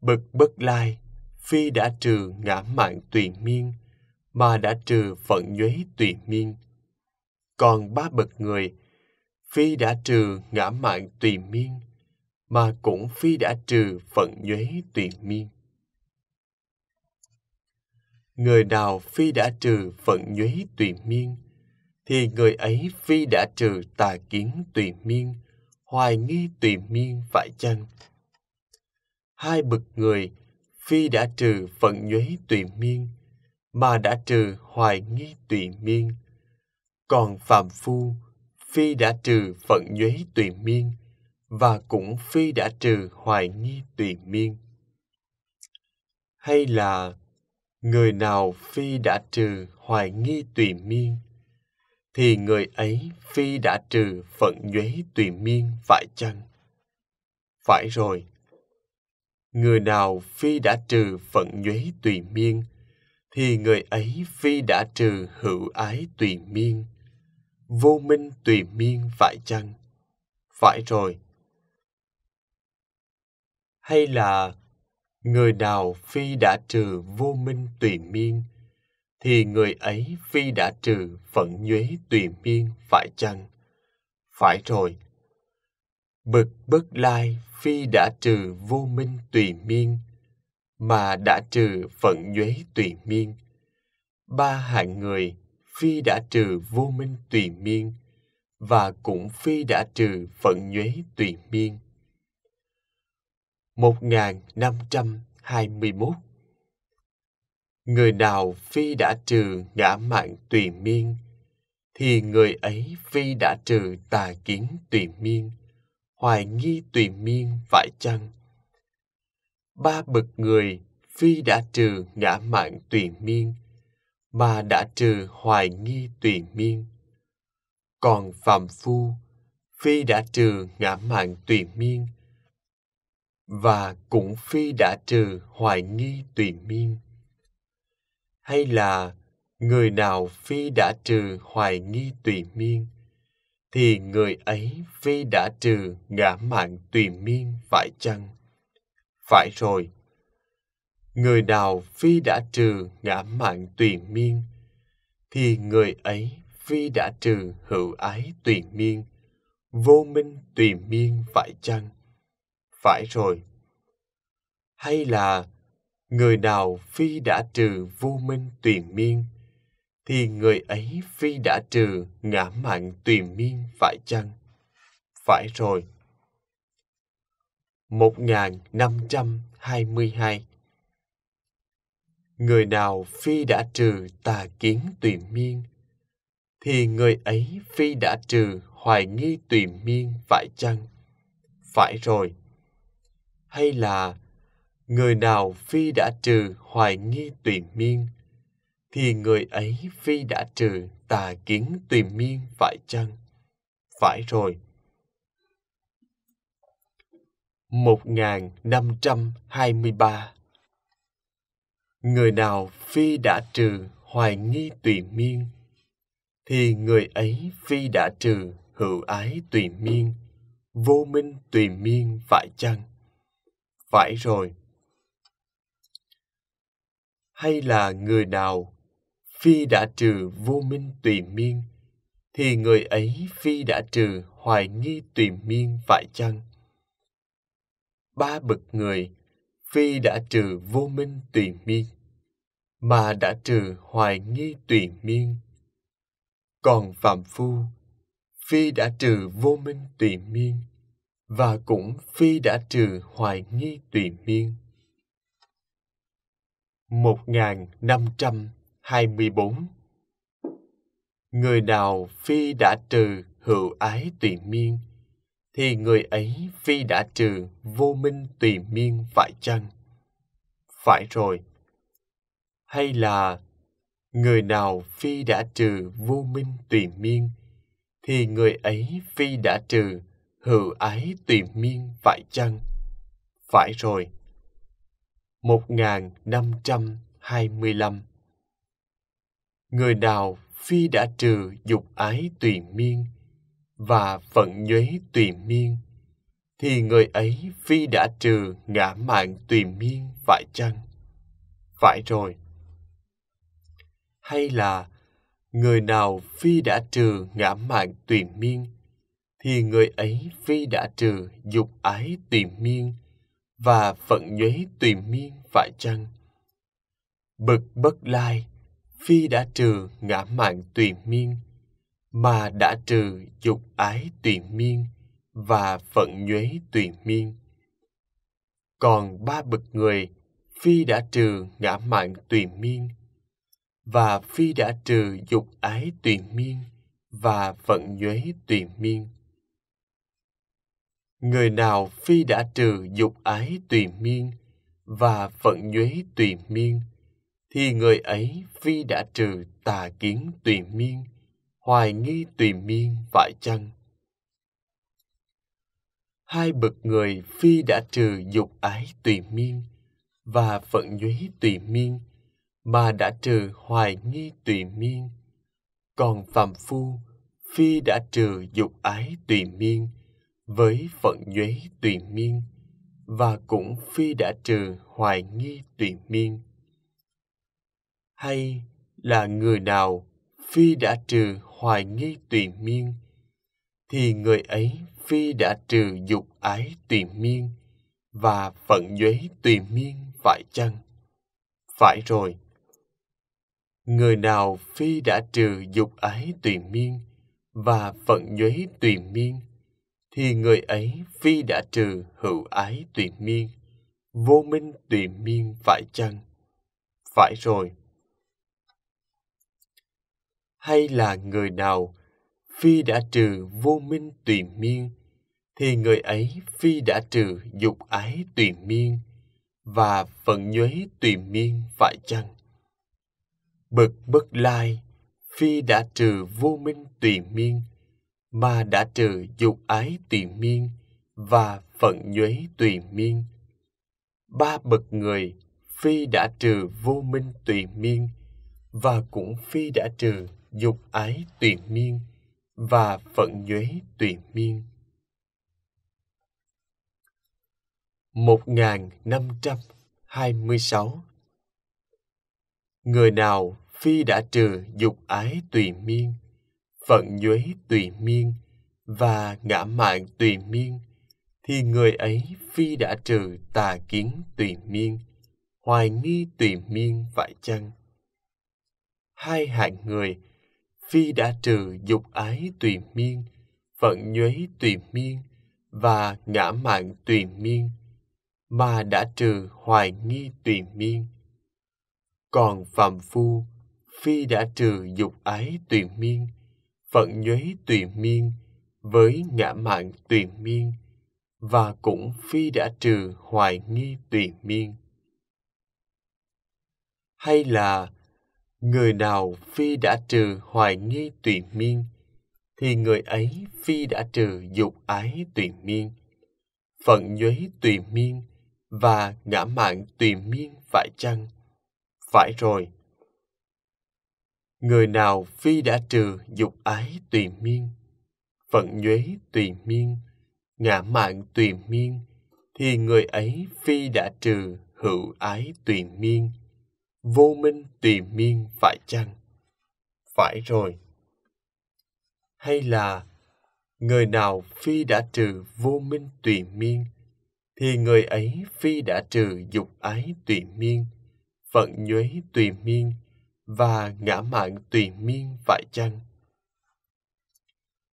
Speaker 1: Bực bất lai, phi đã trừ ngã mạng tùy miên, mà đã trừ phận nhuế tùy miên. Còn ba bậc người, phi đã trừ ngã mạng tùy miên, mà cũng phi đã trừ phận nhuế tùy miên. Người nào phi đã trừ phận nhuế tùy miên, thì người ấy phi đã trừ tà kiến tùy miên, hoài nghi tùy miên phải chăng? Hai bậc người, phi đã trừ phận nhuế tùy miên, mà đã trừ hoài nghi tùy miên. Còn phàm phu, phi đã trừ phận nhuế tùy miên, và cũng phi đã trừ hoài nghi tùy miên. Hay là người nào phi đã trừ hoài nghi tùy miên, thì người ấy phi đã trừ phận nhuế tùy miên phải chăng? Phải rồi. Người nào phi đã trừ phận nhuế tùy miên, thì người ấy phi đã trừ hữu ái tùy miên vô minh tùy miên phải chăng phải rồi hay là người nào phi đã trừ vô minh tùy miên thì người ấy phi đã trừ phận nhuế tùy miên phải chăng phải rồi bực bất lai phi đã trừ vô minh tùy miên mà đã trừ phận nhuế tùy miên. Ba hạng người phi đã trừ vô minh tùy miên và cũng phi đã trừ phận nhuế tùy miên. 1521 Người nào phi đã trừ ngã mạng tùy miên, thì người ấy phi đã trừ tà kiến tùy miên, hoài nghi tùy miên phải chăng? ba bậc người phi đã trừ ngã mạng tùy miên mà đã trừ hoài nghi tùy miên còn phàm phu phi đã trừ ngã mạng tùy miên và cũng phi đã trừ hoài nghi tùy miên hay là người nào phi đã trừ hoài nghi tùy miên thì người ấy phi đã trừ ngã mạng tùy miên phải chăng phải rồi. Người nào phi đã trừ ngã mạng tùy miên, thì người ấy phi đã trừ hữu ái tùy miên, vô minh tùy miên phải chăng? Phải rồi. Hay là người nào phi đã trừ vô minh tùy miên, thì người ấy phi đã trừ ngã mạng tùy miên phải chăng? Phải rồi 1522 Người nào phi đã trừ tà kiến tùy miên, thì người ấy phi đã trừ hoài nghi tùy miên phải chăng? Phải rồi. Hay là người nào phi đã trừ hoài nghi tùy miên, thì người ấy phi đã trừ tà kiến tùy miên phải chăng? Phải rồi 1523 Người nào phi đã trừ hoài nghi tùy miên thì người ấy phi đã trừ hữu ái tùy miên vô minh tùy miên phải chăng phải rồi hay là người nào phi đã trừ vô minh tùy miên thì người ấy phi đã trừ hoài nghi tùy miên phải chăng ba bậc người, phi đã trừ vô minh tùy miên, mà đã trừ hoài nghi tùy miên. Còn phạm phu, phi đã trừ vô minh tùy miên, và cũng phi đã trừ hoài nghi tùy miên. 1524 Người nào phi đã trừ hữu ái tùy miên, thì người ấy phi đã trừ vô minh tùy miên phải chăng? Phải rồi. Hay là người nào phi đã trừ vô minh tùy miên thì người ấy phi đã trừ hữu ái tùy miên phải chăng? Phải rồi. 1525 Người nào phi đã trừ dục ái tùy miên và phận nhuế tùy miên thì người ấy phi đã trừ ngã mạng tùy miên phải chăng phải rồi hay là người nào phi đã trừ ngã mạng tùy miên thì người ấy phi đã trừ dục ái tùy miên và phận nhuế tùy miên phải chăng bực bất lai phi đã trừ ngã mạng tùy miên mà đã trừ dục ái tùy miên và phận nhuế tùy miên. Còn ba bậc người, phi đã trừ ngã mạng tùy miên và phi đã trừ dục ái tùy miên và phận nhuế tùy miên. Người nào phi đã trừ dục ái tùy miên và phận nhuế tùy miên, thì người ấy phi đã trừ tà kiến tùy miên hoài nghi tùy miên phải chăng hai bậc người phi đã trừ dục ái tùy miên và phận nhuế tùy miên mà đã trừ hoài nghi tùy miên còn phàm phu phi đã trừ dục ái tùy miên với phận nhuế tùy miên và cũng phi đã trừ hoài nghi tùy miên hay là người nào phi đã trừ hoài nghi tùy miên thì người ấy phi đã trừ dục ái tùy miên và phận duế tùy miên phải chăng phải rồi người nào phi đã trừ dục ái tùy miên và phận nhuế tùy miên thì người ấy phi đã trừ hữu ái tùy miên vô minh tùy miên phải chăng phải rồi hay là người nào phi đã trừ vô minh tùy miên thì người ấy phi đã trừ dục ái tùy miên và phận nhuế tùy miên phải chăng bậc bất lai phi đã trừ vô minh tùy miên mà đã trừ dục ái tùy miên và phận nhuế tùy miên ba bậc người phi đã trừ vô minh tùy miên và cũng phi đã trừ dục ái tuyền miên và phận nhuế tuyền miên. một nghìn năm trăm hai mươi sáu Người nào phi đã trừ dục ái tùy miên, phận nhuế tùy miên và ngã mạng tùy miên, thì người ấy phi đã trừ tà kiến tùy miên, hoài nghi tùy miên phải chăng? Hai hạng người – phi đã trừ dục ái tùy miên phận nhuế tùy miên và ngã mạng tùy miên mà đã trừ hoài nghi tùy miên còn phạm phu phi đã trừ dục ái tùy miên phận nhuế tùy miên với ngã mạng tùy miên và cũng phi đã trừ hoài nghi tùy miên hay là người nào phi đã trừ hoài nghi tùy miên thì người ấy phi đã trừ dục ái tùy miên phận nhuế tùy miên và ngã mạng tùy miên phải chăng phải rồi người nào phi đã trừ dục ái tùy miên phận nhuế tùy miên ngã mạng tùy miên thì người ấy phi đã trừ hữu ái tùy miên vô minh tùy miên phải chăng? Phải rồi. Hay là người nào phi đã trừ vô minh tùy miên thì người ấy phi đã trừ dục ái tùy miên, phận nhuế tùy miên và ngã mạng tùy miên phải chăng?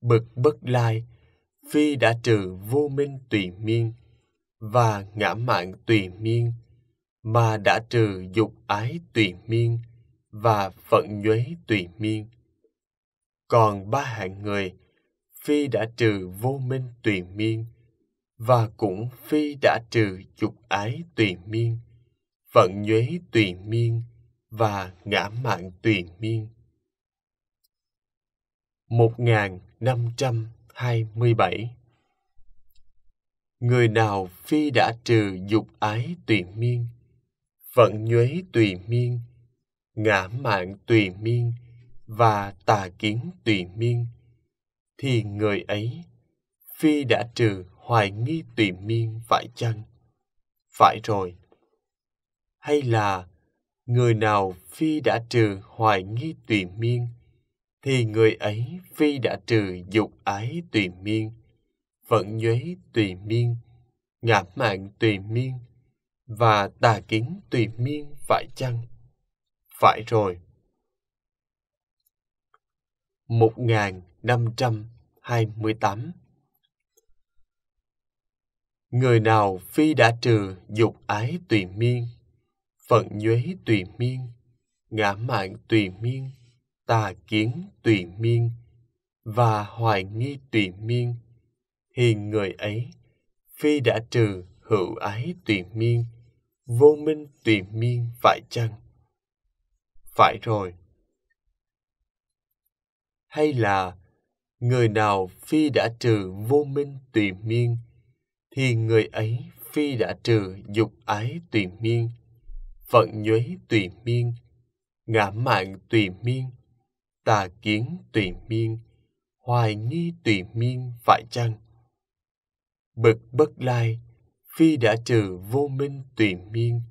Speaker 1: Bực bất lai, phi đã trừ vô minh tùy miên và ngã mạng tùy miên mà đã trừ dục ái tùy miên và phận nhuế tùy miên. Còn ba hạng người, phi đã trừ vô minh tùy miên và cũng phi đã trừ dục ái tùy miên, phận nhuế tùy miên và ngã mạng tùy miên. 1527 Người nào phi đã trừ dục ái tùy miên, vận nhuế tùy miên, ngã mạng tùy miên và tà kiến tùy miên, thì người ấy phi đã trừ hoài nghi tùy miên phải chăng? Phải rồi. Hay là người nào phi đã trừ hoài nghi tùy miên, thì người ấy phi đã trừ dục ái tùy miên, vận nhuế tùy miên, ngã mạng tùy miên, và tà kiến tùy miên phải chăng? Phải rồi. 1528 Người nào phi đã trừ dục ái tùy miên, phận nhuế tùy miên, ngã mạng tùy miên, tà kiến tùy miên, và hoài nghi tùy miên, thì người ấy phi đã trừ hữu ái tùy miên, vô minh tuyền miên phải chăng? Phải rồi. Hay là người nào phi đã trừ vô minh tùy miên thì người ấy phi đã trừ dục ái tùy miên phận nhuế tùy miên ngã mạng tùy miên tà kiến tùy miên hoài nghi tùy miên phải chăng bậc bất lai phi đã trừ vô minh tùy miên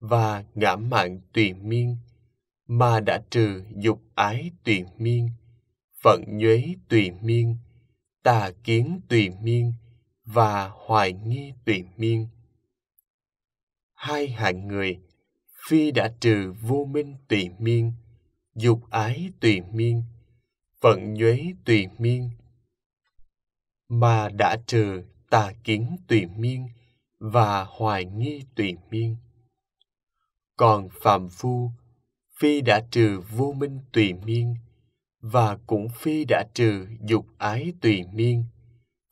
Speaker 1: và ngã mạn tùy miên mà đã trừ dục ái tùy miên phận nhuế tùy miên tà kiến tùy miên và hoài nghi tùy miên hai hạng người phi đã trừ vô minh tùy miên dục ái tùy miên phận nhuế tùy miên mà đã trừ tà kiến tùy miên và hoài nghi tùy miên. Còn phàm phu, phi đã trừ vô minh tùy miên và cũng phi đã trừ dục ái tùy miên,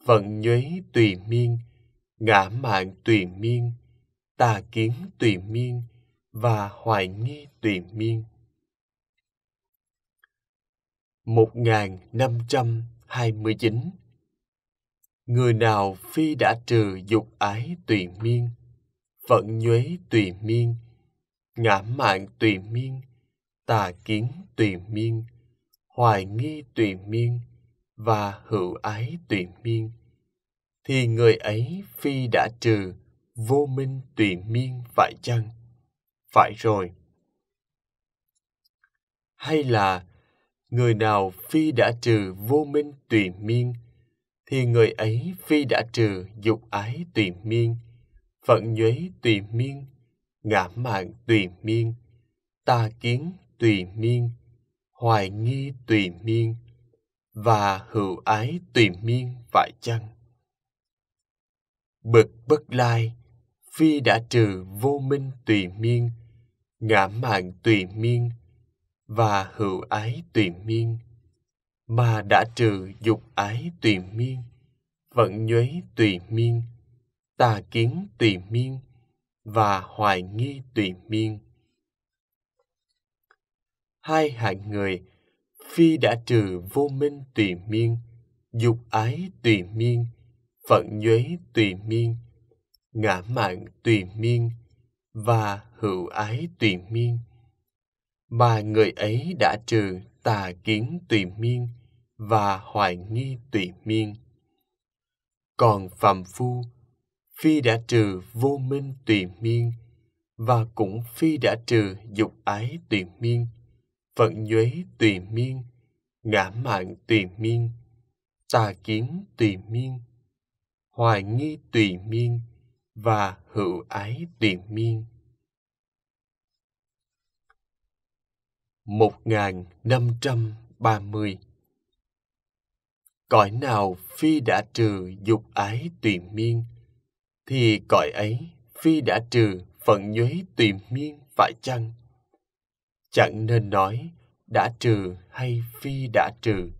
Speaker 1: vận nhuế tùy miên, ngã mạng tùy miên, tà kiến tùy miên và hoài nghi tùy miên. 1529 Người nào phi đã trừ dục ái tùy miên, phận nhuế tùy miên, ngã mạng tùy miên, tà kiến tùy miên, hoài nghi tùy miên và hữu ái tùy miên, thì người ấy phi đã trừ vô minh tùy miên phải chăng? Phải rồi. Hay là người nào phi đã trừ vô minh tùy miên, thì người ấy phi đã trừ dục ái tùy miên, phận nhuế tùy miên, ngã mạng tùy miên, tà kiến tùy miên, hoài nghi tùy miên, và hữu ái tùy miên phải chăng? Bực bất lai, phi đã trừ vô minh tùy miên, ngã mạng tùy miên, và hữu ái tùy miên, mà đã trừ dục ái tùy miên, vận nhuế tùy miên, tà kiến tùy miên và hoài nghi tùy miên. Hai hạng người phi đã trừ vô minh tùy miên, dục ái tùy miên, phận nhuế tùy miên, ngã mạng tùy miên và hữu ái tùy miên. Mà người ấy đã trừ tà kiến tùy miên và hoài nghi tùy miên. Còn phàm phu, phi đã trừ vô minh tùy miên và cũng phi đã trừ dục ái tùy miên, phận nhuế tùy miên, ngã mạng tùy miên, tà kiến tùy miên, hoài nghi tùy miên và hữu ái tùy miên. 1530 Cõi nào phi đã trừ dục ái tùy miên, thì cõi ấy phi đã trừ phận nhuế tùy miên phải chăng? Chẳng nên nói đã trừ hay phi đã trừ,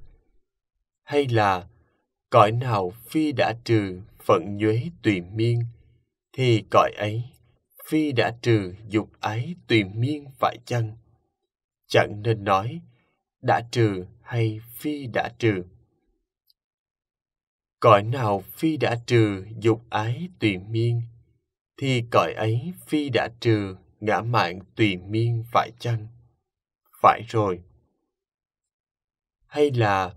Speaker 1: hay là cõi nào phi đã trừ phận nhuế tùy miên, thì cõi ấy phi đã trừ dục ái tùy miên phải chăng? chẳng nên nói đã trừ hay phi đã trừ. Cõi nào phi đã trừ dục ái tùy miên, thì cõi ấy phi đã trừ ngã mạng tùy miên phải chăng? Phải rồi. Hay là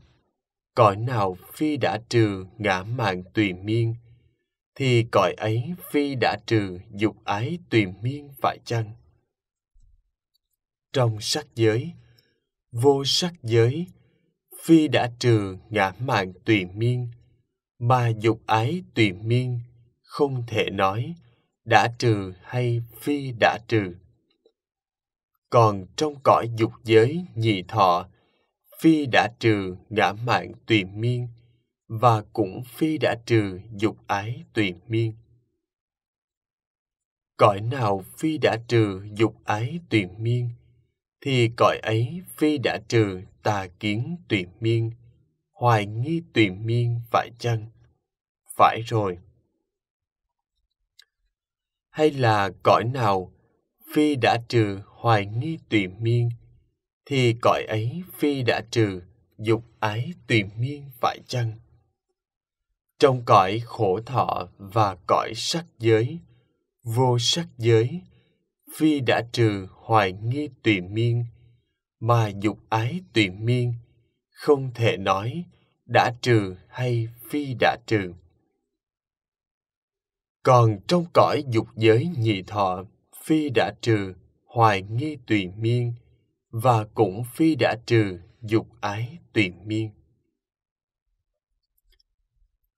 Speaker 1: cõi nào phi đã trừ ngã mạng tùy miên, thì cõi ấy phi đã trừ dục ái tùy miên phải chăng? trong sắc giới vô sắc giới phi đã trừ ngã mạng tùy miên mà dục ái tùy miên không thể nói đã trừ hay phi đã trừ còn trong cõi dục giới nhị thọ phi đã trừ ngã mạng tùy miên và cũng phi đã trừ dục ái tùy miên cõi nào phi đã trừ dục ái tùy miên thì cõi ấy phi đã trừ tà kiến tùy miên, hoài nghi tùy miên phải chăng? Phải rồi. Hay là cõi nào phi đã trừ hoài nghi tùy miên, thì cõi ấy phi đã trừ dục ái tùy miên phải chăng? Trong cõi khổ thọ và cõi sắc giới, vô sắc giới, phi đã trừ hoài nghi tùy miên mà dục ái tùy miên không thể nói đã trừ hay phi đã trừ còn trong cõi dục giới nhị thọ phi đã trừ hoài nghi tùy miên và cũng phi đã trừ dục ái tùy miên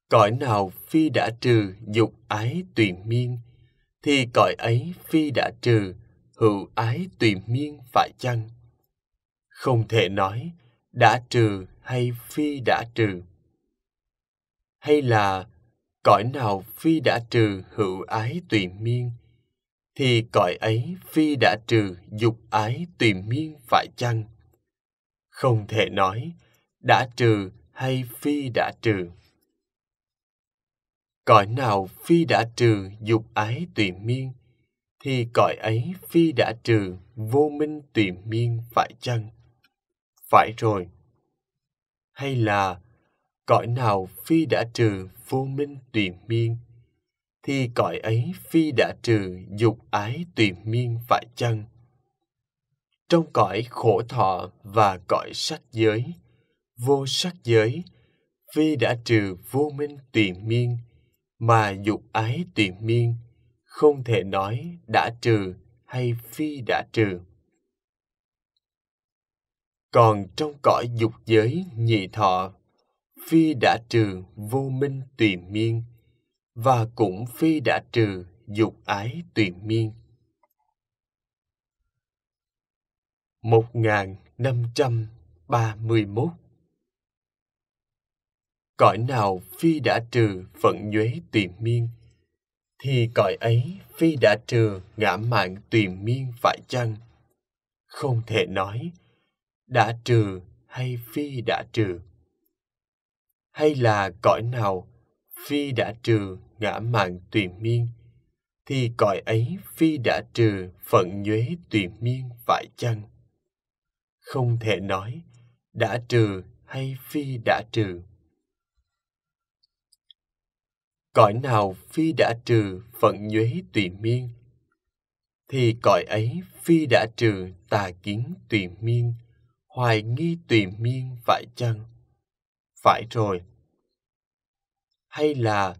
Speaker 1: cõi nào phi đã trừ dục ái tùy miên thì cõi ấy phi đã trừ, hữu ái tùy miên phải chăng? Không thể nói đã trừ hay phi đã trừ. Hay là cõi nào phi đã trừ hữu ái tùy miên, thì cõi ấy phi đã trừ dục ái tùy miên phải chăng? Không thể nói đã trừ hay phi đã trừ cõi nào phi đã trừ dục ái tùy miên thì cõi ấy phi đã trừ vô minh tùy miên phải chăng phải rồi hay là cõi nào phi đã trừ vô minh tùy miên thì cõi ấy phi đã trừ dục ái tùy miên phải chăng trong cõi khổ thọ và cõi sắc giới vô sắc giới phi đã trừ vô minh tùy miên mà dục ái tùy miên không thể nói đã trừ hay phi đã trừ còn trong cõi dục giới nhị thọ phi đã trừ vô minh tùy miên và cũng phi đã trừ dục ái tùy miên Một năm trăm ba mươi 1531 cõi nào phi đã trừ phận nhuế tùy miên, thì cõi ấy phi đã trừ ngã mạng tùy miên phải chăng? Không thể nói, đã trừ hay phi đã trừ. Hay là cõi nào phi đã trừ ngã mạng tùy miên, thì cõi ấy phi đã trừ phận nhuế tùy miên phải chăng? Không thể nói, đã trừ hay phi đã trừ cõi nào phi đã trừ phận nhuế tùy miên thì cõi ấy phi đã trừ tà kiến tùy miên hoài nghi tùy miên phải chăng phải rồi hay là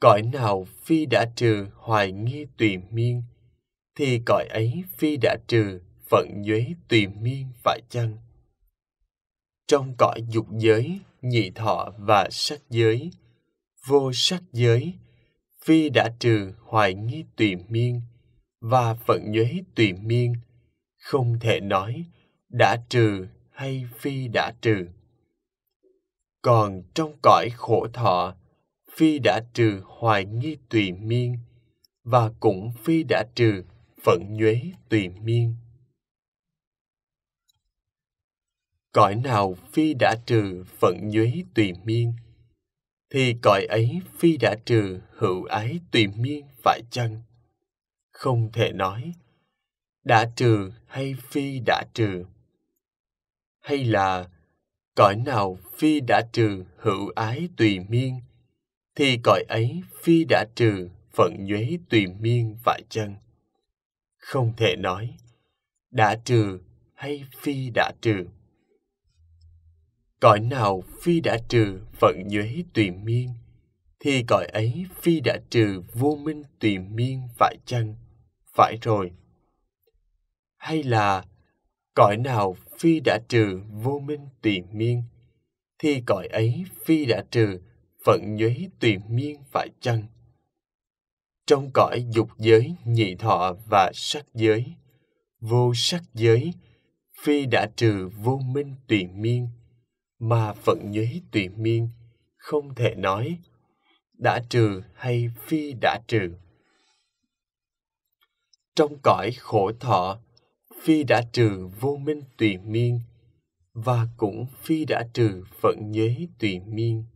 Speaker 1: cõi nào phi đã trừ hoài nghi tùy miên thì cõi ấy phi đã trừ phận nhuế tùy miên phải chăng trong cõi dục giới nhị thọ và sắc giới vô sắc giới, phi đã trừ hoài nghi tùy miên và phận nhuế tùy miên, không thể nói đã trừ hay phi đã trừ. Còn trong cõi khổ thọ, phi đã trừ hoài nghi tùy miên và cũng phi đã trừ phận nhuế tùy miên. Cõi nào phi đã trừ phận nhuế tùy miên – thì cõi ấy phi đã trừ hữu ái tùy miên phải chăng? Không thể nói đã trừ hay phi đã trừ. Hay là cõi nào phi đã trừ hữu ái tùy miên thì cõi ấy phi đã trừ phận nhuế tùy miên phải chăng? Không thể nói đã trừ hay phi đã trừ cõi nào phi đã trừ vận nhuế tùy miên thì cõi ấy phi đã trừ vô minh tùy miên phải chăng phải rồi hay là cõi nào phi đã trừ vô minh tùy miên thì cõi ấy phi đã trừ phận nhuế tùy miên phải chăng trong cõi dục giới nhị thọ và sắc giới vô sắc giới phi đã trừ vô minh tùy miên mà vẫn nhuế tùy miên, không thể nói đã trừ hay phi đã trừ. Trong cõi khổ thọ, phi đã trừ vô minh tùy miên, và cũng phi đã trừ phận nhuế tùy miên.